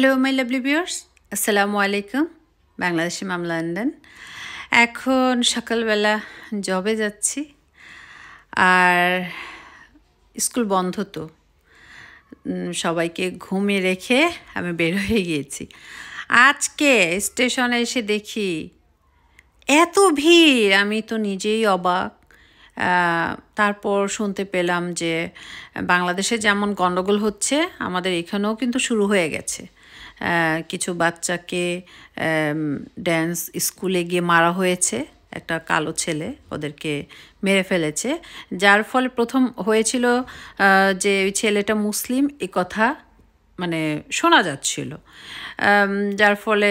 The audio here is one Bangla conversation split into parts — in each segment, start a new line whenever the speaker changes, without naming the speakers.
হ্যালো মাই লাভলি ভিউর্স আসসালামু আলাইকুম বাংলাদেশি মাম লন্ডন এখন সকালবেলা জবে যাচ্ছি আর স্কুল বন্ধ তো সবাইকে ঘুমিয়ে রেখে আমি বের হয়ে গিয়েছি আজকে স্টেশনে এসে দেখি এত ভিড় আমি তো নিজেই অবাক তারপর শুনতে পেলাম যে বাংলাদেশে যেমন গণ্ডগোল হচ্ছে আমাদের এখানেও কিন্তু শুরু হয়ে গেছে কিছু বাচ্চাকে ড্যান্স স্কুলে গিয়ে মারা হয়েছে একটা কালো ছেলে ওদেরকে মেরে ফেলেছে যার ফলে প্রথম হয়েছিল যে ওই ছেলেটা মুসলিম এ কথা মানে শোনা যাচ্ছিল যার ফলে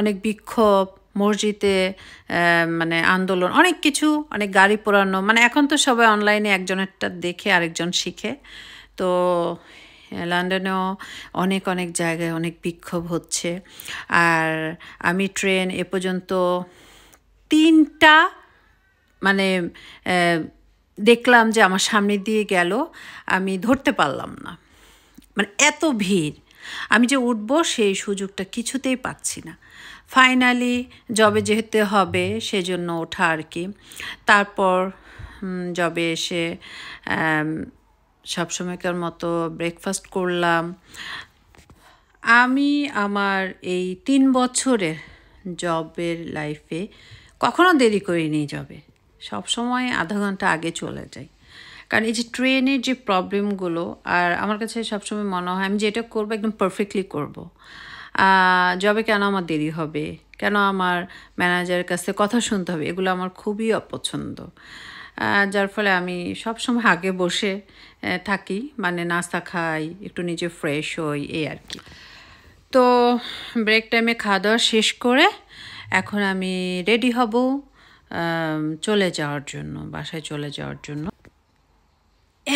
অনেক বিক্ষোভ মসজিদে মানে আন্দোলন অনেক কিছু অনেক গাড়ি পোড়ানো মানে এখন তো সবাই অনলাইনে একজনেরটা দেখে আরেকজন শিখে তো হ্যাঁ, লন্ডনেও অনেক অনেক জায়গায় অনেক বিক্ষোভ হচ্ছে আর আমি ট্রেন এ পর্যন্ত তিনটা মানে দেখলাম যে আমার সামনে দিয়ে গেল আমি ধরতে পারলাম না মানে এত ভিড় আমি যে উঠবো সেই সুযোগটা কিছুতেই পাচ্ছি না ফাইনালি জবে যেতে হবে সেজন্য ওঠা আর কি তারপর জবে এসে সবসময়কার মতো ব্রেকফাস্ট করলাম আমি আমার এই তিন বছরের জবের লাইফে কখনো দেরি করিনি জবে সবসময় আধা ঘন্টা আগে চলে যাই কারণ এই যে ট্রেনের যে প্রবলেমগুলো আর আমার কাছে সবসময় মনে হয় আমি যেটা করবো একদম পারফেক্টলি করব। জবে কেন আমার দেরি হবে কেন আমার ম্যানেজারের কাছে কথা শুনতে হবে এগুলো আমার খুবই অপছন্দ যার ফলে আমি সবসময় আগে বসে থাকি মানে নাস্তা খাই একটু নিজে ফ্রেশ হই এই আর কি তো ব্রেক টাইমে খাওয়া দাওয়া শেষ করে এখন আমি রেডি হব চলে যাওয়ার জন্য বাসায় চলে যাওয়ার জন্য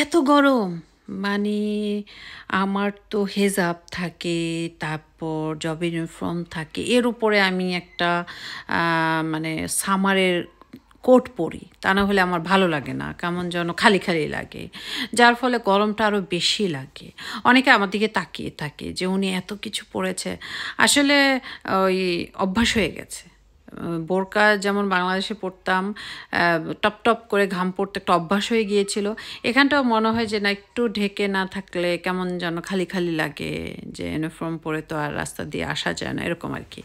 এত গরম মানে আমার তো হেজাব থাকে তারপর জব ইউনিফর্ম থাকে এর উপরে আমি একটা মানে সামারের কোট পরি তা না হলে আমার ভালো লাগে না কেমন যেন খালি খালি লাগে যার ফলে গরমটা আরও বেশি লাগে অনেকে আমার দিকে তাকিয়ে থাকে যে উনি এত কিছু পড়েছে আসলে ওই অভ্যাস হয়ে গেছে বোরকা যেমন বাংলাদেশে পড়তাম টপ টপ করে ঘাম পড়তে একটা অভ্যাস হয়ে গিয়েছিল এখানটাও মনে হয় যে না একটু ঢেকে না থাকলে কেমন যেন খালি খালি লাগে যে ইউনিফর্ম পরে তো আর রাস্তা দিয়ে আসা যায় না এরকম আর কি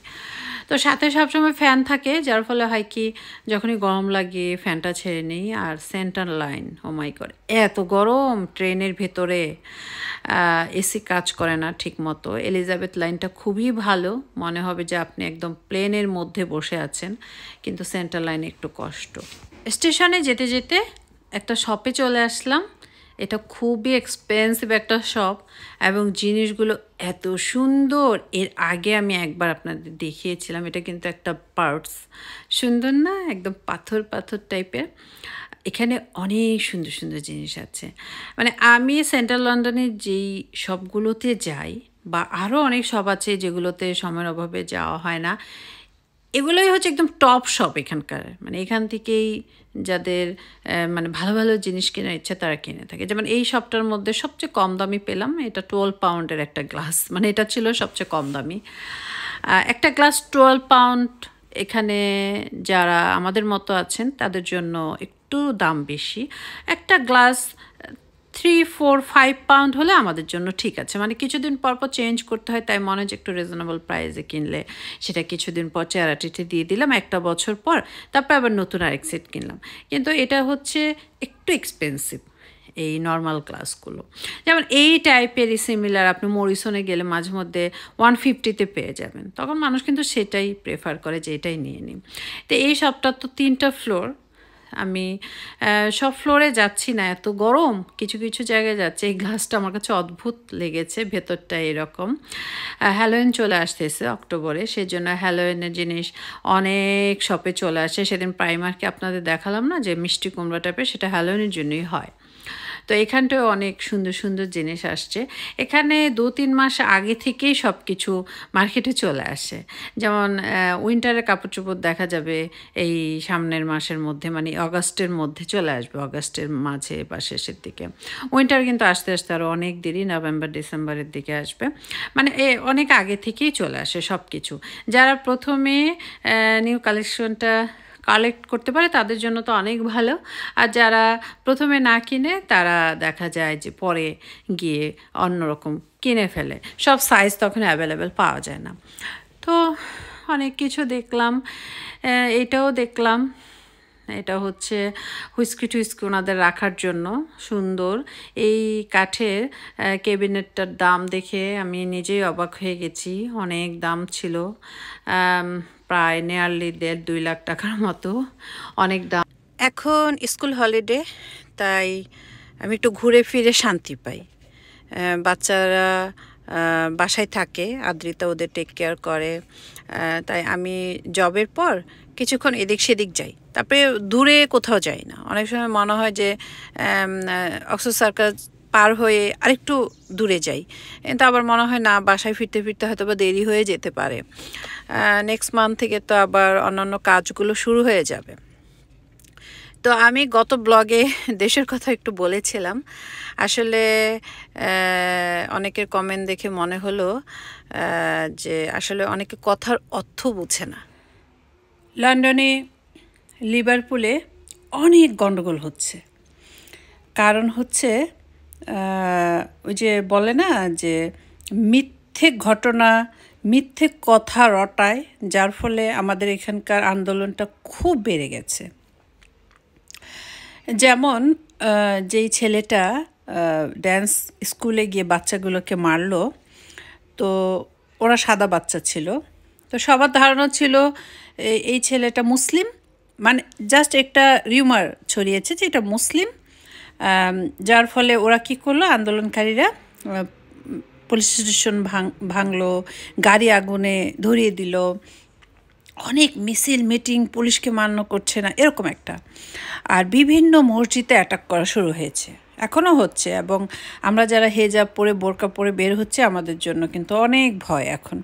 তো সাথে সবসময় ফ্যান থাকে যার ফলে হয় কি যখনই গরম লাগে ফ্যানটা ছেড়ে নিই আর সেন্টার লাইন হোমাই করে এত গরম ট্রেনের ভেতরে এসি কাজ করে না ঠিক মতো এলিজাবেথ লাইনটা খুবই ভালো মনে হবে যে আপনি একদম প্লেনের মধ্যে বসে আছেন কিন্তু সেন্টার লাইনে একটু কষ্ট স্টেশনে যেতে যেতে একটা শপে চলে আসলাম এটা খুবই এক্সপেন্সিভ একটা শপ এবং জিনিসগুলো এত সুন্দর এর আগে আমি একবার আপনাদের দেখিয়েছিলাম এটা কিন্তু একটা পার্টস সুন্দর না একদম পাথর পাথর টাইপের এখানে অনেক সুন্দর সুন্দর জিনিস আছে মানে আমি সেন্ট্রাল লন্ডনে যেই সবগুলোতে যাই বা আরও অনেক সব আছে যেগুলোতে সময়ের অভাবে যাওয়া হয় না এগুলোই হচ্ছে একদম টপ শপ এখানকার মানে এখান থেকেই যাদের মানে ভালো ভালো জিনিস কেনার ইচ্ছা তারা কিনে থাকে যেমন এই শপটার মধ্যে সবচেয়ে কম দামি পেলাম এটা টুয়েলভ পাউন্ডের একটা গ্লাস মানে এটা ছিল সবচেয়ে কম দামি একটা গ্লাস টুয়েলভ পাউন্ড এখানে যারা আমাদের মতো আছেন তাদের জন্য একটু দাম বেশি একটা glass three four five pound হলে আমাদের জন্য ঠিক আছে মানে কিছুদিন পর পর চেঞ্জ করতে হয় তাই মনে হয় যে একটু রিজনেবল প্রাইসে কিনলে সেটা কিছুদিন পর চেয়ারাটিতে দিয়ে দিলাম একটা বছর পর তারপর আবার নতুন আরেক সেট কিনলাম কিন্তু এটা হচ্ছে একটু এক্সপেন্সিভ এই নর্মাল ক্লাসগুলো যেমন এই টাইপেরই সিমিলার আপনি মরিসনে গেলে মাঝে মধ্যে ওয়ান ফিফটিতে পেয়ে যাবেন তখন মানুষ কিন্তু সেটাই প্রেফার করে যে এটাই নিয়ে নিন তো এই সপ্তাহ তো তিনটা ফ্লোর আমি সব ফ্লোরে যাচ্ছি না এত গরম কিছু কিছু জায়গায় যাচ্ছে এই ঘাসটা আমার কাছে অদ্ভুত লেগেছে ভেতরটা এরকম হ্যালোইন চলে আসতেছে অক্টোবরে সেজন্য হ্যালোইনের জিনিস অনেক শপে চলে আসে সেদিন প্রাইমারকে আপনাদের দেখালাম না যে মিষ্টি কুমড়া টাইপের সেটা হ্যালোইনের জন্যই হয় তো এখানটাও অনেক সুন্দর সুন্দর জিনিস আসছে এখানে দু তিন মাস আগে থেকেই সব কিছু মার্কেটে চলে আসে যেমন উইন্টারের কাপড় চোপড় দেখা যাবে এই সামনের মাসের মধ্যে মানে অগাস্টের মধ্যে চলে আসবে অগাস্টের মাঝে বা শেষের দিকে উইন্টার কিন্তু আস্তে আস্তে আরও অনেক দেরি নভেম্বর ডিসেম্বরের দিকে আসবে মানে এ অনেক আগে থেকেই চলে আসে সব কিছু যারা প্রথমে নিউ কালেকশনটা কালেক্ট করতে পারে তাদের জন্য তো অনেক ভালো আর যারা প্রথমে না কিনে তারা দেখা যায় যে পরে গিয়ে অন্যরকম কিনে ফেলে সব সাইজ তখন অ্যাভেলেবেল পাওয়া যায় না তো অনেক কিছু দেখলাম এটাও দেখলাম এটা হচ্ছে হুইস্কি টুইস্কি ওনাদের রাখার জন্য সুন্দর এই কাঠের ক্যাবিনেটটার দাম দেখে আমি নিজেই অবাক হয়ে গেছি অনেক দাম ছিল প্রায় নেয়ারলি দেড় দুই লাখ টাকার মতো অনেক দাম এখন স্কুল হলিডে তাই আমি একটু ঘুরে ফিরে শান্তি পাই বাচ্চারা বাসায় থাকে আদ্রিতা ওদের টেক কেয়ার করে তাই আমি জবের পর কিছুক্ষণ এদিক সেদিক যাই তারপরে দূরে কোথাও যাই না অনেক সময় মনে হয় যে অক্সো সার্কাস পার হয়ে আরেকটু দূরে যাই কিন্তু আবার মনে হয় না বাসায় ফিরতে ফিরতে হয়তো বা দেরি হয়ে যেতে পারে নেক্সট মান্থ থেকে তো আবার অন্যান্য কাজগুলো শুরু হয়ে যাবে তো আমি গত ব্লগে দেশের কথা একটু বলেছিলাম আসলে অনেকের কমেন্ট দেখে মনে হলো যে আসলে অনেকে কথার অর্থ বুঝে না লন্ডনে লিভারপুলে অনেক গণ্ডগোল হচ্ছে কারণ হচ্ছে ওই যে বলে না যে মিথ্যে ঘটনা মিথ্যে কথা রটায় যার ফলে আমাদের এখানকার আন্দোলনটা খুব বেড়ে গেছে যেমন যেই ছেলেটা ড্যান্স স্কুলে গিয়ে বাচ্চাগুলোকে মারল তো ওরা সাদা বাচ্চা ছিল তো সবার ধারণা ছিল এই ছেলেটা মুসলিম মানে জাস্ট একটা রিউমার ছড়িয়েছে যে এটা মুসলিম যার ফলে ওরা কি করলো আন্দোলনকারীরা পুলিশ স্টেশন ভাঙ ভাঙলো গাড়ি আগুনে ধরিয়ে দিল অনেক মিছিল মিটিং পুলিশকে মান্য করছে না এরকম একটা আর বিভিন্ন মসজিদে অ্যাটাক করা শুরু হয়েছে এখনও হচ্ছে এবং আমরা যারা হেজাব পরে বোরকা পরে বের হচ্ছে আমাদের জন্য কিন্তু অনেক ভয় এখন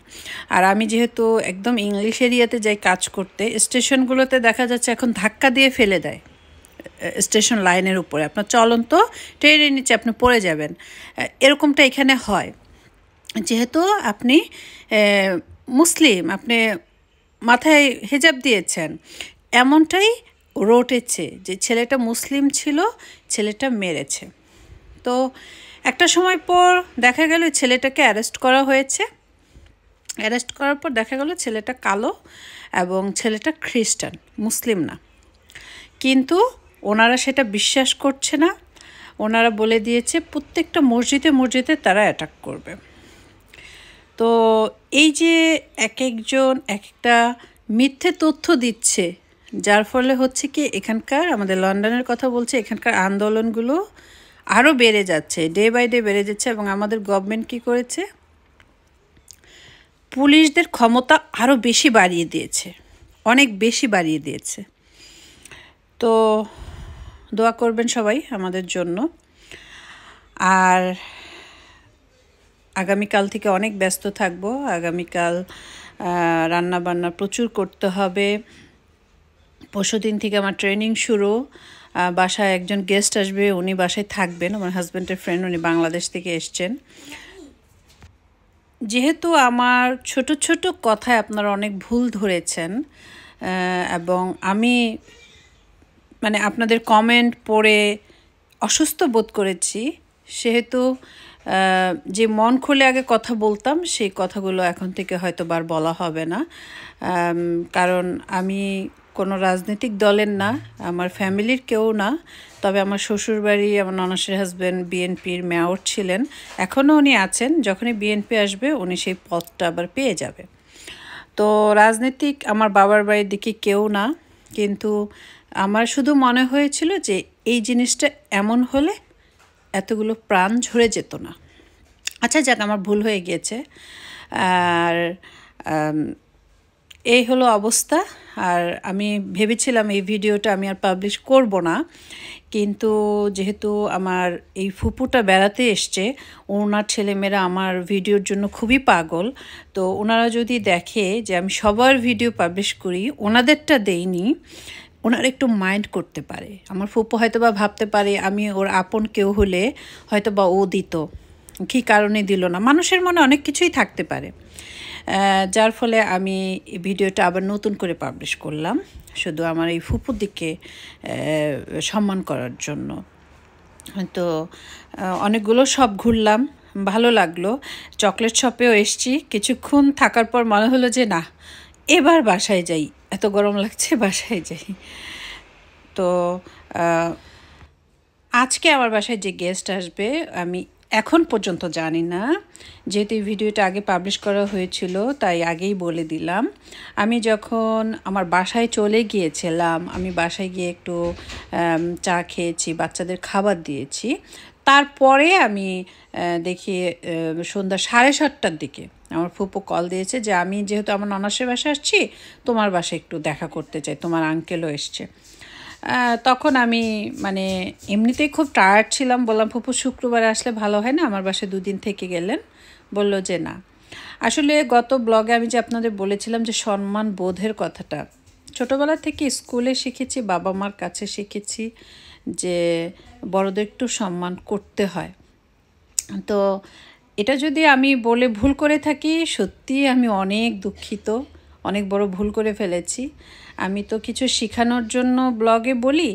আর আমি যেহেতু একদম ইংলিশ এরিয়াতে যাই কাজ করতে স্টেশনগুলোতে দেখা যাচ্ছে এখন ধাক্কা দিয়ে ফেলে দেয় স্টেশন লাইনের উপরে আপনার চলন্ত ট্রেনের নিচে আপনি পড়ে যাবেন এরকমটা এখানে হয় যেহেতু আপনি মুসলিম আপনি মাথায় হেজাব দিয়েছেন এমনটাই রটেছে যে ছেলেটা মুসলিম ছিল ছেলেটা মেরেছে তো একটা সময় পর দেখা গেল ছেলেটাকে অ্যারেস্ট করা হয়েছে অ্যারেস্ট করার পর দেখা গেল ছেলেটা কালো এবং ছেলেটা খ্রিস্টান মুসলিম না কিন্তু ওনারা সেটা বিশ্বাস করছে না ওনারা বলে দিয়েছে প্রত্যেকটা মসজিদে মসজিদে তারা অ্যাটাক করবে তো এই যে এক একজন এক একটা মিথ্যে তথ্য দিচ্ছে যার ফলে হচ্ছে কি এখানকার আমাদের লন্ডনের কথা বলছে এখানকার আন্দোলনগুলো আরও বেড়ে যাচ্ছে ডে বাই ডে বেড়ে যাচ্ছে এবং আমাদের গভর্নমেন্ট কি করেছে পুলিশদের ক্ষমতা আরও বেশি বাড়িয়ে দিয়েছে অনেক বেশি বাড়িয়ে দিয়েছে তো দোয়া করবেন সবাই আমাদের জন্য আর আগামীকাল থেকে অনেক ব্যস্ত থাকবো আগামীকাল রান্নাবান্না প্রচুর করতে হবে পরশুদিন থেকে আমার ট্রেনিং শুরু বাসায় একজন গেস্ট আসবে উনি বাসায় থাকবেন আমার হাজব্যান্ডের ফ্রেন্ড উনি বাংলাদেশ থেকে এসছেন যেহেতু আমার ছোট ছোট কথায় আপনারা অনেক ভুল ধরেছেন এবং আমি মানে আপনাদের কমেন্ট পড়ে অসুস্থ বোধ করেছি সেহেতু যে মন খুলে আগে কথা বলতাম সেই কথাগুলো এখন থেকে হয়তো বার বলা হবে না কারণ আমি কোনো রাজনৈতিক দলের না আমার ফ্যামিলির কেউ না তবে আমার শ্বশুরবাড়ি আমার ননাসের হাজব্যান্ড বিএনপির মেয়র ছিলেন এখনও উনি আছেন যখনই বিএনপি আসবে উনি সেই পদটা আবার পেয়ে যাবে তো রাজনৈতিক আমার বাবার বাড়ির দিকে কেউ না কিন্তু আমার শুধু মনে হয়েছিল যে এই জিনিসটা এমন হলে এতগুলো প্রাণ ঝরে যেত না আচ্ছা যাক আমার ভুল হয়ে গিয়েছে আর এই হলো অবস্থা আর আমি ভেবেছিলাম এই ভিডিওটা আমি আর পাবলিশ করব না কিন্তু যেহেতু আমার এই ফুপুটা বেড়াতে এসছে ওনার ছেলেমেয়েরা আমার ভিডিওর জন্য খুবই পাগল তো ওনারা যদি দেখে যে আমি সবার ভিডিও পাবলিশ করি ওনাদেরটা দেইনি ওনার একটু মাইন্ড করতে পারে আমার ফুপু হয়তো বা ভাবতে পারে আমি ওর আপন কেউ হলে হয়তো বা ও দিত কী কারণে দিল না মানুষের মনে অনেক কিছুই থাকতে পারে যার ফলে আমি ভিডিওটা আবার নতুন করে পাবলিশ করলাম শুধু আমার এই ফুপুদিকে সম্মান করার জন্য তো অনেকগুলো সব ঘুরলাম ভালো লাগলো চকলেট শপেও এসছি কিছুক্ষণ থাকার পর মনে হলো যে না এবার বাসায় যাই এত গরম লাগছে বাসায় যাই তো আজকে আমার বাসায় যে গেস্ট আসবে আমি এখন পর্যন্ত জানি না যেহেতু ভিডিওটা আগে পাবলিশ করা হয়েছিল তাই আগেই বলে দিলাম আমি যখন আমার বাসায় চলে গিয়েছিলাম আমি বাসায় গিয়ে একটু চা খেয়েছি বাচ্চাদের খাবার দিয়েছি তারপরে আমি দেখি সন্ধ্যা সাড়ে সাতটার দিকে আমার ফুপু কল দিয়েছে যে আমি যেহেতু আমার ননাসের বাসায় আসছি তোমার বাসায় একটু দেখা করতে চাই তোমার আঙ্কেলও এসছে তখন আমি মানে এমনিতেই খুব টায়ার্ড ছিলাম বললাম ফুপু শুক্রবার আসলে ভালো হয় না আমার বাসায় দুদিন থেকে গেলেন বলল যে না আসলে গত ব্লগে আমি যে আপনাদের বলেছিলাম যে সম্মান বোধের কথাটা ছোটোবেলা থেকে স্কুলে শিখেছি বাবা মার কাছে শিখেছি যে বড়দের একটু সম্মান করতে হয় তো এটা যদি আমি বলে ভুল করে থাকি সত্যি আমি অনেক দুঃখিত অনেক বড় ভুল করে ফেলেছি আমি তো কিছু শেখানোর জন্য ব্লগে বলি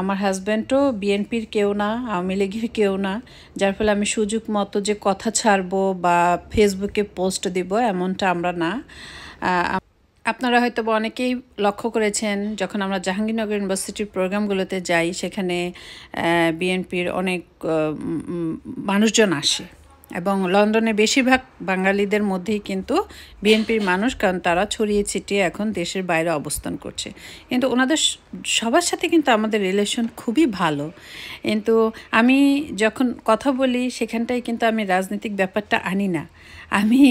আমার হাজব্যান্ডও বিএনপির কেউ না আওয়ামী লীগের কেউ না যার ফলে আমি সুযোগ মতো যে কথা ছাড়বো বা ফেসবুকে পোস্ট দিব এমনটা আমরা না আপনারা হয়তো অনেকেই লক্ষ্য করেছেন যখন আমরা জাহাঙ্গীরনগর ইউনিভার্সিটির প্রোগ্রামগুলোতে যাই সেখানে বিএনপির অনেক মানুষজন আসে এবং লন্ডনে বেশিরভাগ বাঙালিদের মধ্যেই কিন্তু বিএনপির মানুষ কারণ তারা ছড়িয়ে ছিটিয়ে এখন দেশের বাইরে অবস্থান করছে কিন্তু ওনাদের সবার সাথে কিন্তু আমাদের রিলেশন খুবই ভালো কিন্তু আমি যখন কথা বলি সেখানটায় কিন্তু আমি রাজনৈতিক ব্যাপারটা আনি না আমি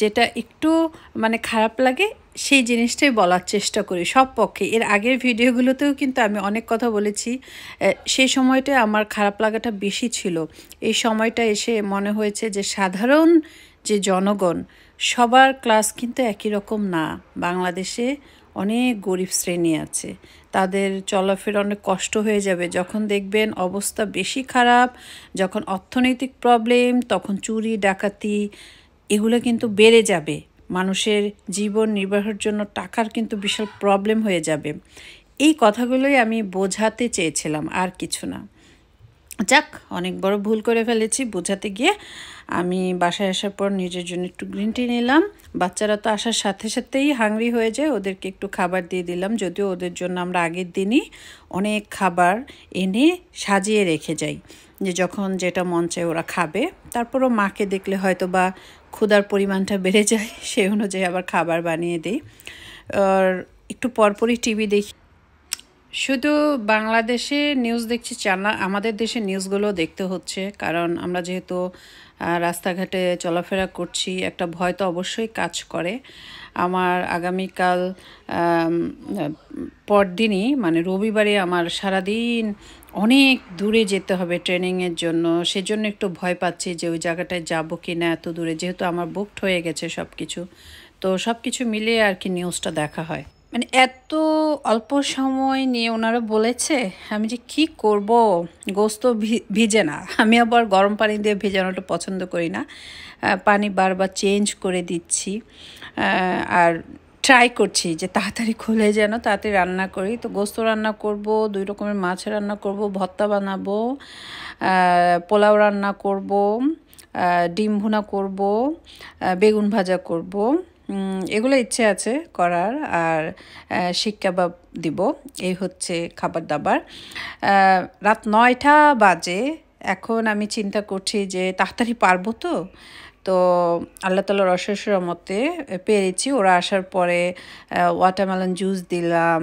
যেটা একটু মানে খারাপ লাগে সেই জিনিসটাই বলার চেষ্টা করি সব পক্ষে এর আগের ভিডিওগুলোতেও কিন্তু আমি অনেক কথা বলেছি সেই সময়টায় আমার খারাপ লাগাটা বেশি ছিল এই সময়টা এসে মনে হয়েছে যে সাধারণ যে জনগণ সবার ক্লাস কিন্তু একই রকম না বাংলাদেশে অনেক গরিব শ্রেণী আছে তাদের চলাফেরা অনেক কষ্ট হয়ে যাবে যখন দেখবেন অবস্থা বেশি খারাপ যখন অর্থনৈতিক প্রবলেম তখন চুরি ডাকাতি এগুলো কিন্তু বেড়ে যাবে মানুষের জীবন নির্বাহের জন্য টাকার কিন্তু বিশাল প্রবলেম হয়ে যাবে এই কথাগুলোই আমি বোঝাতে চেয়েছিলাম আর কিছু না যাক অনেক বড় ভুল করে ফেলেছি বোঝাতে গিয়ে আমি বাসায় আসার পর নিজের জন্য একটু গ্রিন টি নিলাম বাচ্চারা তো আসার সাথে সাথেই হাংরি হয়ে যায় ওদেরকে একটু খাবার দিয়ে দিলাম যদিও ওদের জন্য আমরা আগের দিনই অনেক খাবার এনে সাজিয়ে রেখে যাই যে যখন যেটা মন চায় ওরা খাবে তারপরও মাকে দেখলে হয়তো বা ক্ষুধার পরিমাণটা বেড়ে যায় সে অনুযায়ী আবার খাবার বানিয়ে দিই আর একটু পরপরই টিভি দেখি শুধু বাংলাদেশে নিউজ দেখছি চানা আমাদের দেশে নিউজগুলো দেখতে হচ্ছে কারণ আমরা যেহেতু রাস্তাঘাটে চলাফেরা করছি একটা ভয় তো অবশ্যই কাজ করে আমার আগামীকাল পরদিনই মানে রবিবারে আমার সারাদিন অনেক দূরে যেতে হবে ট্রেনিংয়ের জন্য সেজন্য একটু ভয় পাচ্ছি যে ওই জায়গাটায় যাব কি না এত দূরে যেহেতু আমার বুকড হয়ে গেছে সব কিছু তো সব কিছু মিলিয়ে আর কি নিউজটা দেখা হয় মানে এত অল্প সময় নিয়ে ওনারা বলেছে আমি যে কি করব গোস্ত ভিজে না আমি আবার গরম পানি দিয়ে ভেজানোটা পছন্দ করি না পানি বারবার চেঞ্জ করে দিচ্ছি আর ট্রাই করছি যে তাড়াতাড়ি খুলে যেন তাড়াতাড়ি রান্না করি তো গোস্ত রান্না করব দুই রকমের মাছ রান্না করব ভত্তা বানাবো পোলাও রান্না করব ডিম ভুনা করব বেগুন ভাজা করব এগুলো ইচ্ছে আছে করার আর শিক কাবাব দিব এই হচ্ছে খাবার দাবার রাত নয়টা বাজে এখন আমি চিন্তা করছি যে তাড়াতাড়ি পারবো তো তো আল্লাহ তালার অশেষ মতে পেরেছি ওরা আসার পরে ওয়াটারমেলন জুস দিলাম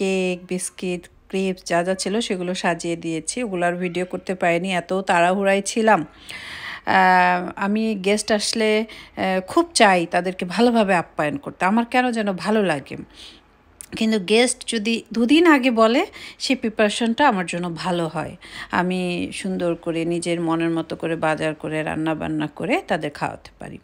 কেক বিস্কিট ক্রিপস যা যা ছিল সেগুলো সাজিয়ে দিয়েছি ওগুলোর ভিডিও করতে পারিনি এত তাড়াহুড়াই ছিলাম আমি গেস্ট আসলে খুব চাই তাদেরকে ভালোভাবে আপ্যায়ন করতে আমার কেন যেন ভালো লাগে কিন্তু গেস্ট যদি দুদিন আগে বলে সেই প্রিপারেশনটা আমার জন্য ভালো হয় আমি সুন্দর করে নিজের মনের মতো করে বাজার করে রান্না বান্না করে তাদের খাওয়াতে পারি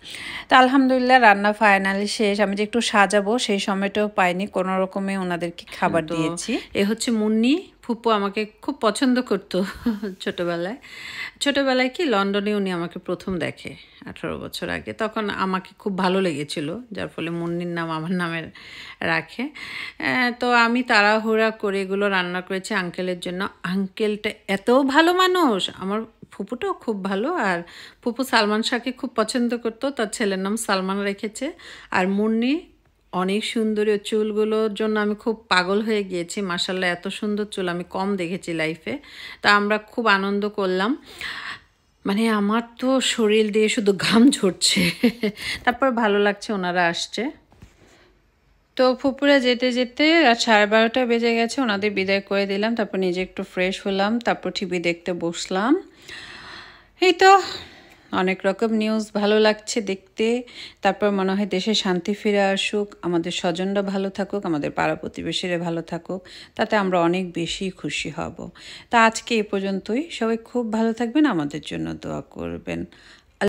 তা আলহামদুলিল্লাহ রান্না ফাইনালি শেষ আমি যে একটু সাজাবো সেই সময়টাও পাইনি কোনো রকমে ওনাদেরকে খাবার দিয়েছি এ হচ্ছে মুন্নি ফুপু আমাকে খুব পছন্দ করতো ছোটোবেলায় ছোটোবেলায় কি লন্ডনে উনি আমাকে প্রথম দেখে আঠারো বছর আগে তখন আমাকে খুব ভালো লেগেছিল যার ফলে মুন্নির নাম আমার নামের রাখে তো আমি তাড়াহুড়া করে এগুলো রান্না করেছি আঙ্কেলের জন্য আঙ্কেলটা এত ভালো মানুষ আমার ফুপুটাও খুব ভালো আর ফুপু সালমান শাহকে খুব পছন্দ করতো তার ছেলের নাম সালমান রেখেছে আর মুন্নি অনেক সুন্দর চুলগুলোর জন্য আমি খুব পাগল হয়ে গিয়েছি মাসাল্লাহ এত সুন্দর চুল আমি কম দেখেছি লাইফে তা আমরা খুব আনন্দ করলাম মানে আমার তো শরীর দিয়ে শুধু ঘাম ঝরছে তারপর ভালো লাগছে ওনারা আসছে তো ফুপুরে যেতে যেতে আর সাড়ে বারোটা বেজে গেছে ওনাদের বিদায় করে দিলাম তারপর নিজে একটু ফ্রেশ হলাম তারপর টিভি দেখতে বসলাম এই তো অনেক রকম নিউজ ভালো লাগছে দেখতে তারপর মনে হয় দেশে শান্তি ফিরে আসুক আমাদের স্বজনরা ভালো থাকুক আমাদের পাড়া প্রতিবেশীরা ভালো থাকুক তাতে আমরা অনেক বেশি খুশি হব তা আজকে এ পর্যন্তই সবাই খুব ভালো থাকবেন আমাদের জন্য দোয়া করবেন